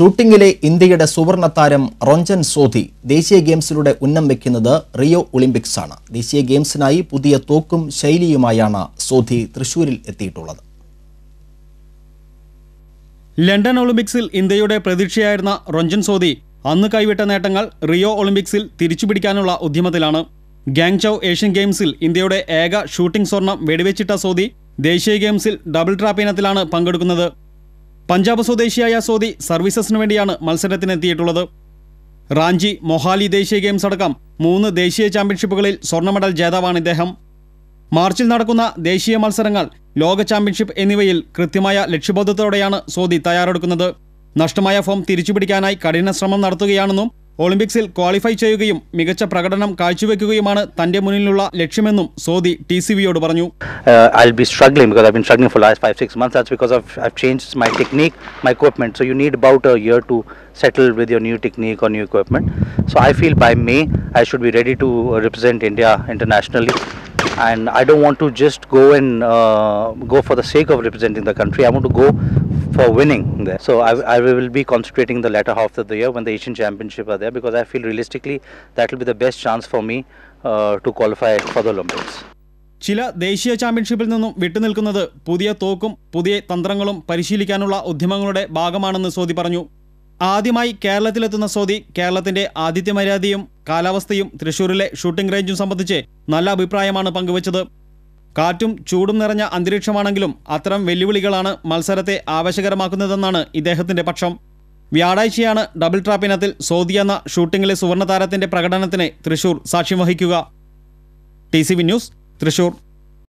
ഷൂട്ടിംഗിലെ ഇന്ത്യയുടെ സുവർണ താരം റൊഞ്ചൻ സോധി ദേശീയ ഗെയിംസിലൂടെ ഉന്നം വയ്ക്കുന്നത് റിയോ ഒളിമ്പിക്സാണ് ദേശീയ ഗെയിംസിനായി പുതിയ തോക്കും ശൈലിയുമായാണ് സോധി തൃശൂരിൽ എത്തിയിട്ടുള്ളത് ലണ്ടൻ ഒളിമ്പിക്സിൽ ഇന്ത്യയുടെ പ്രതീക്ഷയായിരുന്ന റൊഞ്ചൻ സോധി അന്ന് കൈവിട്ട നേട്ടങ്ങൾ റിയോ ഒളിമ്പിക്സിൽ തിരിച്ചുപിടിക്കാനുള്ള ഉദ്യമത്തിലാണ് ഗാങ്ചൌ ഏഷ്യൻ ഗെയിംസിൽ ഇന്ത്യയുടെ ഏക ഷൂട്ടിംഗ് സ്വർണം വെടിവെച്ചിട്ട സോധി ദേശീയ ഗെയിംസിൽ ഡബിൾ ട്രാപ്പ് ഇനത്തിലാണ് പങ്കെടുക്കുന്നത് പഞ്ചാബ് സ്വദേശിയായ സോദി സർവീസസിനു വേണ്ടിയാണ് മത്സരത്തിനെത്തിയിട്ടുള്ളത് റാഞ്ചി മൊഹാലി ദേശീയ ഗെയിംസ് അടക്കം മൂന്ന് ദേശീയ ചാമ്പ്യൻഷിപ്പുകളിൽ സ്വർണ്ണ മെഡൽ ജേതാവാണ് ഇദ്ദേഹം മാർച്ചിൽ നടക്കുന്ന ദേശീയ മത്സരങ്ങൾ ലോക ചാമ്പ്യൻഷിപ്പ് എന്നിവയിൽ കൃത്യമായ ലക്ഷ്യബോധത്തോടെയാണ് സോദി തയ്യാറെടുക്കുന്നത് നഷ്ടമായ ഫോം തിരിച്ചുപിടിക്കാനായി കഠിന ശ്രമം നടത്തുകയാണെന്നും ഒളിമ്പിക്സിൽ ക്വാളിഫൈ ചെയ്യുകയും മികച്ച പ്രകടനം കാഴ്ചവെക്കുകയുമാണ് തന്റെ മുന്നിലുള്ള ലക്ഷ്യമെന്നും സോദി ടി സി വിയോട് പറഞ്ഞു uh, I'll be struggling because I've been struggling for last five six months. That's because I've, I've changed my technique, my equipment. So you need about a year to settle with your new technique or new equipment. So I feel by May I should be ready to uh, represent India internationally. and I don't want to just go and uh, go for the sake of representing the country. I want to go for winning there. So I, I, will be concentrating the latter half of the year when the Asian Championship are there because I feel realistically that will be the best chance for me uh, to qualify for the Olympics. ചില ദേശീയ ചാമ്പ്യൻഷിപ്പിൽ നിന്നും വിട്ടുനിൽക്കുന്നത് പുതിയ തോക്കും പുതിയ തന്ത്രങ്ങളും പരിശീലിക്കാനുള്ള ഉദ്യമങ്ങളുടെ ഭാഗമാണെന്ന് സോദി പറഞ്ഞു ആദ്യമായി കേരളത്തിലെത്തുന്ന സോദി കേരളത്തിന്റെ ആതിഥ്യ മര്യാദയും കാലാവസ്ഥയും തൃശൂരിലെ ഷൂട്ടിംഗ് റേഞ്ചും സംബന്ധിച്ച് നല്ല അഭിപ്രായമാണ് പങ്കുവച്ചത് കാറ്റും ചൂടും നിറഞ്ഞ അന്തരീക്ഷമാണെങ്കിലും അത്തരം വെല്ലുവിളികളാണ് മത്സരത്തെ ആവേശകരമാക്കുന്നതെന്നാണ് ഇദ്ദേഹത്തിന്റെ പക്ഷം വ്യാഴാഴ്ചയാണ് ഡബിൾ ട്രാപ്പ് ഇനത്തിൽ സോദി എന്ന ഷൂട്ടിംഗിലെ സുവർണ്ണ താരത്തിന്റെ പ്രകടനത്തിന് തൃശൂർ സാക്ഷ്യം വഹിക്കുക T C V news Thrissur